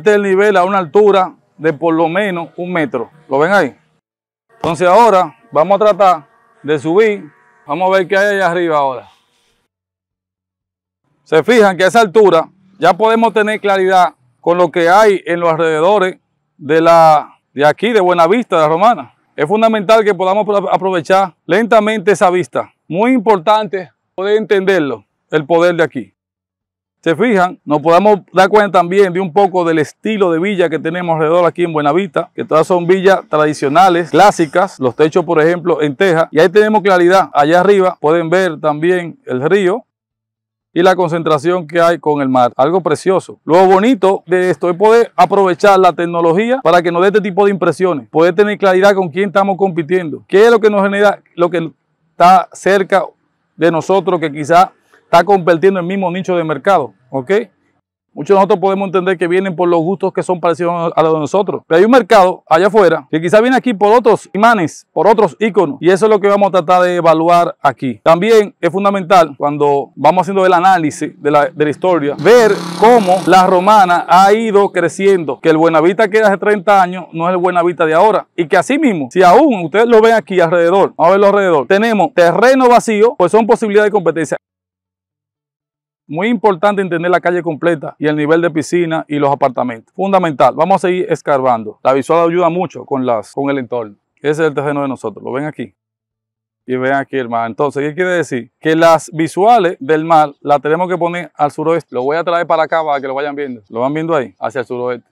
el este nivel a una altura de por lo menos un metro. ¿Lo ven ahí? Entonces ahora vamos a tratar de subir. Vamos a ver qué hay allá arriba ahora. Se fijan que a esa altura ya podemos tener claridad con lo que hay en los alrededores de, la, de aquí, de Buenavista, de la Romana. Es fundamental que podamos aprovechar lentamente esa vista. Muy importante poder entenderlo, el poder de aquí. Se fijan, nos podemos dar cuenta también de un poco del estilo de villa que tenemos alrededor aquí en Buenavista, que todas son villas tradicionales, clásicas, los techos por ejemplo en teja, y ahí tenemos claridad, allá arriba pueden ver también el río y la concentración que hay con el mar, algo precioso. Lo bonito de esto es poder aprovechar la tecnología para que nos dé este tipo de impresiones, poder tener claridad con quién estamos compitiendo, qué es lo que nos genera, lo que está cerca de nosotros que quizá está en el mismo nicho de mercado, ¿ok? Muchos de nosotros podemos entender que vienen por los gustos que son parecidos a los de nosotros. Pero hay un mercado allá afuera que quizás viene aquí por otros imanes, por otros iconos. Y eso es lo que vamos a tratar de evaluar aquí. También es fundamental cuando vamos haciendo el análisis de la, de la historia, ver cómo la romana ha ido creciendo. Que el Buenavista que hace 30 años no es el Buenavista de ahora. Y que así mismo, si aún ustedes lo ven aquí alrededor, vamos a verlo alrededor, tenemos terreno vacío, pues son posibilidades de competencia. Muy importante entender la calle completa y el nivel de piscina y los apartamentos. Fundamental, vamos a seguir escarbando. La visual ayuda mucho con, las, con el entorno. Ese es el terreno de nosotros, lo ven aquí. Y ven aquí, el mar. Entonces, ¿qué quiere decir? Que las visuales del mar las tenemos que poner al suroeste. Lo voy a traer para acá para que lo vayan viendo. Lo van viendo ahí, hacia el suroeste.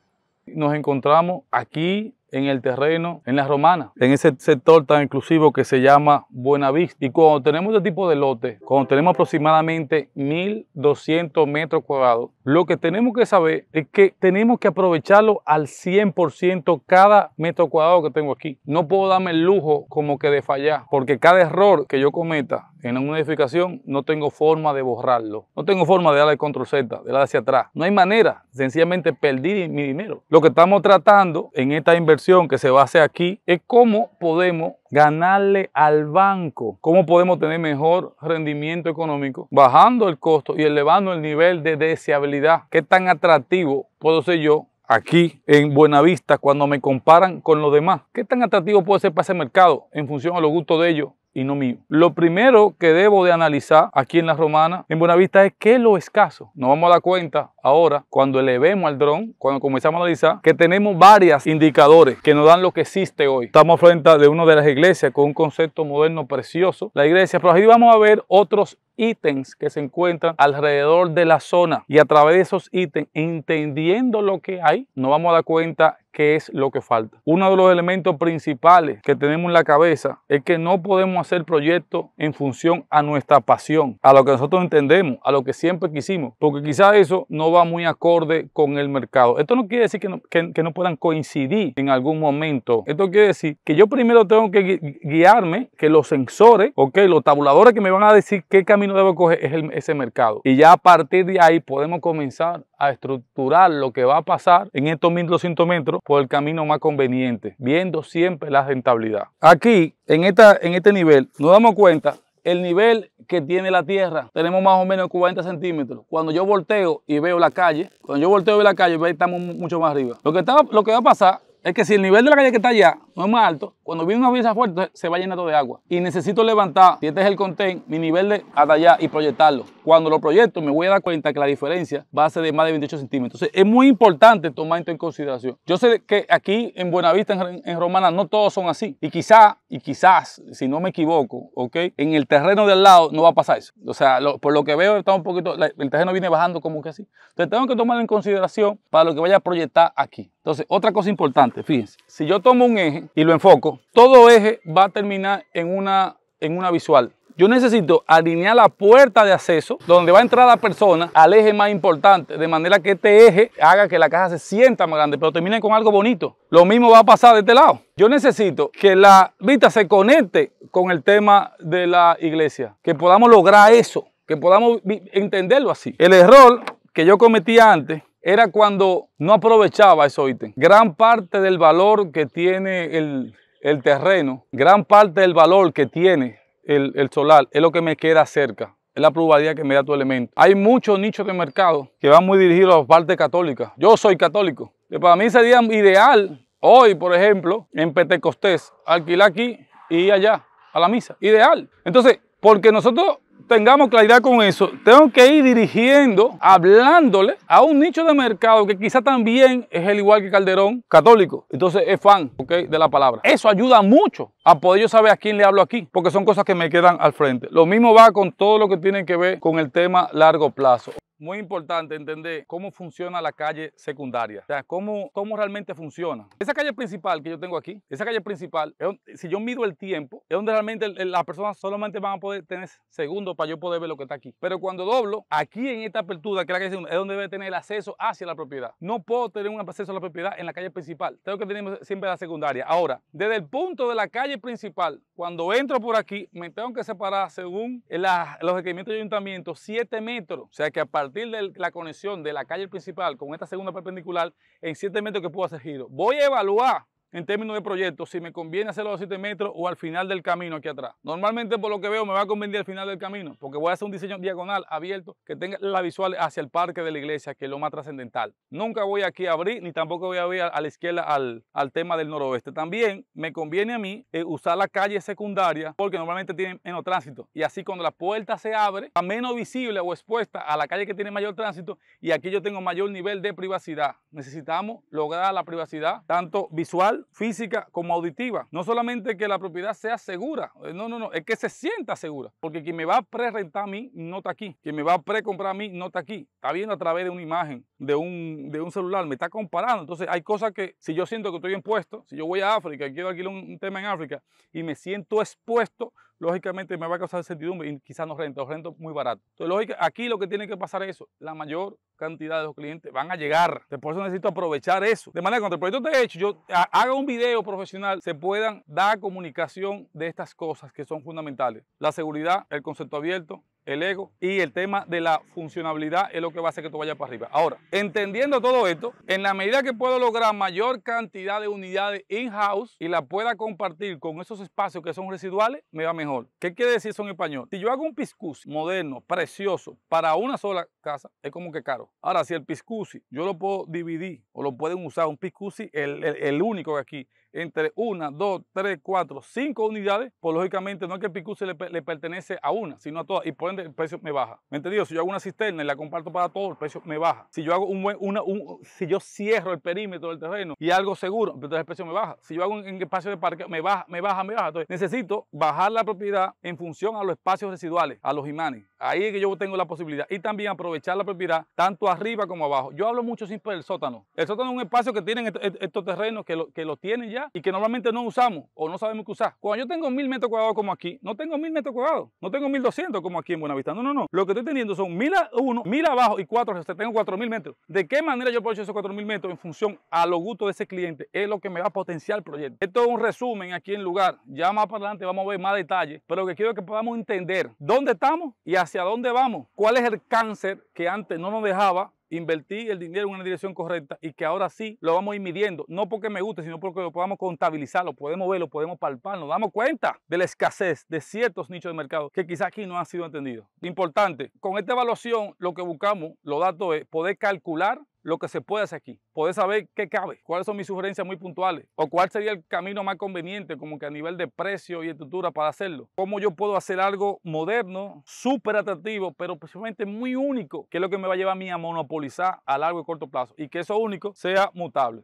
Nos encontramos aquí en el terreno, en las romanas, en ese sector tan inclusivo que se llama Buenavista. Y cuando tenemos este tipo de lote, cuando tenemos aproximadamente 1.200 metros cuadrados, lo que tenemos que saber es que tenemos que aprovecharlo al 100% cada metro cuadrado que tengo aquí. No puedo darme el lujo como que de fallar, porque cada error que yo cometa en una edificación no tengo forma de borrarlo. No tengo forma de darle control Z, de darle hacia atrás. No hay manera. Sencillamente perdí mi dinero. Lo que estamos tratando en esta inversión que se va a hacer aquí es cómo podemos ganarle al banco, cómo podemos tener mejor rendimiento económico, bajando el costo y elevando el nivel de deseabilidad. ¿Qué tan atractivo puedo ser yo aquí en Buenavista cuando me comparan con los demás. ¿Qué tan atractivo puede ser para ese mercado en función a los gustos de ellos y no mío. Lo primero que debo de analizar aquí en la Romana, en Buenavista, es qué es lo escaso. Nos vamos a dar cuenta ahora, cuando elevemos al dron, cuando comenzamos a analizar, que tenemos varios indicadores que nos dan lo que existe hoy. Estamos frente de una de las iglesias con un concepto moderno precioso, la iglesia, pero ahí vamos a ver otros ítems que se encuentran alrededor de la zona y a través de esos ítems, entendiendo lo que hay, nos vamos a dar cuenta qué es lo que falta. Uno de los elementos principales que tenemos en la cabeza es que no podemos hacer proyectos en función a nuestra pasión, a lo que nosotros entendemos, a lo que siempre quisimos, porque quizás eso no va muy acorde con el mercado. Esto no quiere decir que no, puedan coincidir en algún momento. Esto quiere decir que yo primero tengo que guiarme, que los sensores, que los tabuladores que me van a decir qué camino Debo coger es ese mercado. Y ya a partir de ahí podemos comenzar a estructurar lo que va a pasar en estos 1200 metros por el camino más conveniente, viendo siempre la rentabilidad. Aquí, en, esta, en este nivel, nos damos cuenta el nivel que tiene la tierra, tenemos más o menos 40 centímetros. Cuando yo volteo y veo la calle, cuando yo volteo veo la calle, estamos mucho más arriba. Lo que, está, lo que va a pasar es que si el nivel de la calle que está allá no es más alto, cuando viene una brisa fuerte se va llenando de agua. Y necesito levantar, si este es el contén mi nivel de hasta allá y proyectarlo. Cuando lo proyecto me voy a dar cuenta que la diferencia va a ser de más de 28 centímetros. Entonces es muy importante tomar esto en consideración. Yo sé que aquí en Buenavista, en, Romana, no todos son así. Y quizá, y quizás, si no me equivoco, En el terreno del lado no va a pasar eso. O sea, por lo que veo está un poquito, el terreno viene bajando como que así. Entonces tengo que tomarlo en consideración para lo que vaya a proyectar aquí. Entonces, otra cosa importante, fíjense, si yo tomo un eje y lo enfoco, todo eje va a terminar en una, en una visual. Yo necesito alinear la puerta de acceso donde va a entrar la persona al eje más importante, de manera que este eje haga que la caja se sienta más grande, pero termine con algo bonito. Lo mismo va a pasar de este lado. Yo necesito que la vista se conecte con el tema de la iglesia, que podamos lograr eso, que podamos entenderlo así. El error que yo cometí antes era cuando no aprovechaba eso. ítem. Gran parte del valor que tiene el, terreno, gran parte del valor que tiene el, solar es lo que me queda cerca. Es la probabilidad que me da tu elemento. Hay muchos nichos de mercado que van muy dirigidos a las partes católicas. Yo soy católico. para mí sería ideal hoy, por ejemplo, en Pentecostés, alquilar aquí y allá a la misa. Ideal. Entonces, porque nosotros tengamos claridad con eso, tengo que ir dirigiendo, hablándole a un nicho de mercado que quizá también es el igual que Calderón, católico. Entonces es fan, De la palabra. Eso ayuda mucho a poder yo saber a quién le hablo aquí, porque son cosas que me quedan al frente. Lo mismo va con todo lo que tiene que ver con el tema largo plazo muy importante entender cómo funciona la calle secundaria, o sea, cómo, realmente funciona. Esa calle principal que yo tengo aquí, esa calle principal, si yo mido el tiempo, es donde realmente las personas solamente van a poder tener segundos para yo poder ver lo que está aquí. Pero cuando doblo, aquí en esta apertura, que es la es donde debe tener el acceso hacia la propiedad. No puedo tener un acceso a la propiedad en la calle principal, tengo que tener siempre la secundaria. Ahora, desde el punto de la calle principal, cuando entro por aquí, me tengo que separar según los requerimientos del ayuntamiento 7 metros, o sea que a partir de la conexión de la calle principal con esta segunda perpendicular en siete metros que puedo hacer giro. Voy a evaluar en términos de proyecto, si me conviene hacerlo a 7 metros o al final del camino aquí atrás. Normalmente por lo que veo me va a convenir al final del camino, porque voy a hacer un diseño diagonal abierto que tenga la visual hacia el parque de la iglesia, que es lo más trascendental. Nunca voy aquí a abrir, ni tampoco voy a abrir a la izquierda al, al tema del noroeste. También me conviene a mí eh, usar la calle secundaria, porque normalmente tienen menos tránsito. Y así cuando la puerta se abre, Está menos visible o expuesta a la calle que tiene mayor tránsito, y aquí yo tengo mayor nivel de privacidad. Necesitamos lograr la privacidad, tanto visual, física como auditiva. No solamente que la propiedad sea segura, eh, no, no, no, es que se sienta segura, porque quien me va a pre-rentar a mí no está aquí, quien me va a pre-comprar a mí no está aquí, está viendo a través de una imagen, de un, de un celular, me está comparando. Entonces hay cosas que si yo siento que estoy impuesto, si yo voy a África y quiero alquilar un, tema en África y me siento expuesto, lógicamente me va a causar incertidumbre y quizás no rento, rento muy barato. Entonces, lógica, aquí lo que tiene que pasar es eso, la mayor cantidad de los clientes van a llegar. Por eso necesito aprovechar eso. De manera que cuando el proyecto esté hecho, yo hago un video profesional se puedan dar comunicación de estas cosas que son fundamentales. La seguridad, el concepto abierto, el ego y el tema de la funcionabilidad es lo que va a hacer que tú vayas para arriba. Ahora, entendiendo todo esto, en la medida que puedo lograr mayor cantidad de unidades in-house y la pueda compartir con esos espacios que son residuales, me va mejor. ¿Qué quiere decir eso en español? Si yo hago un piscus moderno, precioso, para una sola casa, es como que caro. Ahora, si el piscusi yo lo puedo dividir o lo pueden usar, un piscus el, el, el único que aquí entre una, dos, tres, cuatro, cinco unidades, pues lógicamente no es que el PICU le, pertenece a una, sino a todas, y por ende el precio me baja. ¿Me entendido? Si yo hago una cisterna y la comparto para todos, el precio me baja. Si yo hago un una, si yo cierro el perímetro del terreno y algo seguro, entonces el precio me baja. Si yo hago un, un espacio de parque, me baja, me baja, me baja. Entonces necesito bajar la propiedad en función a los espacios residuales, a los imanes. Ahí es que yo tengo la posibilidad. Y también aprovechar la propiedad tanto arriba como abajo. Yo hablo mucho siempre del sótano. El sótano es un espacio que tienen estos terrenos que lo, que lo tienen ya y que normalmente no usamos o no sabemos qué usar. Cuando yo tengo mil metros cuadrados como aquí, no tengo mil metros cuadrados, no tengo mil doscientos como aquí en Buenavista. No, no, no. Lo que estoy teniendo son mil a uno, mil abajo y cuatro, o sea, tengo cuatro mil metros. ¿De qué manera yo aprovecho esos cuatro mil metros en función a los gustos de ese cliente? Es lo que me va a potenciar el proyecto. Esto es un resumen aquí en lugar. Ya más para adelante vamos a ver más detalles, pero lo que quiero es que podamos entender dónde estamos y hacia hacia dónde vamos, cuál es el cáncer que antes no nos dejaba invertí el dinero en una dirección correcta y que ahora sí lo vamos a ir midiendo, no porque me guste, sino porque lo podamos contabilizar, lo podemos ver, lo podemos palpar, nos damos cuenta de la escasez de ciertos nichos de mercado que quizás aquí no han sido entendidos. Importante, con esta evaluación lo que buscamos, los datos es poder calcular lo que se puede hacer aquí, poder saber qué cabe, cuáles son mis sugerencias muy puntuales o cuál sería el camino más conveniente como que a nivel de precio y estructura para hacerlo, cómo yo puedo hacer algo moderno, súper atractivo, pero precisamente muy único, que es lo que me va a llevar a mi monopolio a largo y corto plazo y que eso único sea mutable.